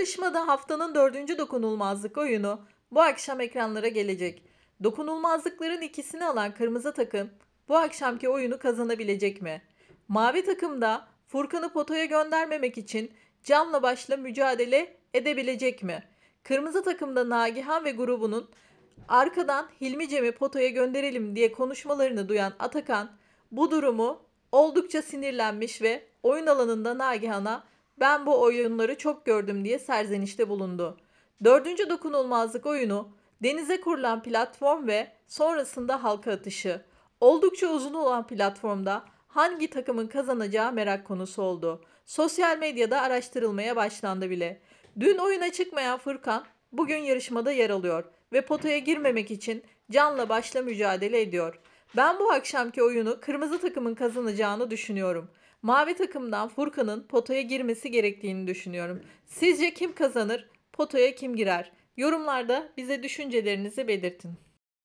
Yarışmada haftanın dördüncü dokunulmazlık oyunu bu akşam ekranlara gelecek. Dokunulmazlıkların ikisini alan kırmızı takım bu akşamki oyunu kazanabilecek mi? Mavi takımda Furkan'ı potoya göndermemek için canla başla mücadele edebilecek mi? Kırmızı takımda Nagihan ve grubunun arkadan Hilmi Cem'i potaya gönderelim diye konuşmalarını duyan Atakan bu durumu oldukça sinirlenmiş ve oyun alanında Nagihan'a ben bu oyunları çok gördüm diye serzenişte bulundu. Dördüncü dokunulmazlık oyunu denize kurulan platform ve sonrasında halka atışı. Oldukça uzun olan platformda hangi takımın kazanacağı merak konusu oldu. Sosyal medyada araştırılmaya başlandı bile. Dün oyuna çıkmayan Furkan bugün yarışmada yer alıyor ve potaya girmemek için canla başla mücadele ediyor. Ben bu akşamki oyunu kırmızı takımın kazanacağını düşünüyorum. Mavi takımdan Furkan'ın potaya girmesi gerektiğini düşünüyorum. Sizce kim kazanır? Potaya kim girer? Yorumlarda bize düşüncelerinizi belirtin.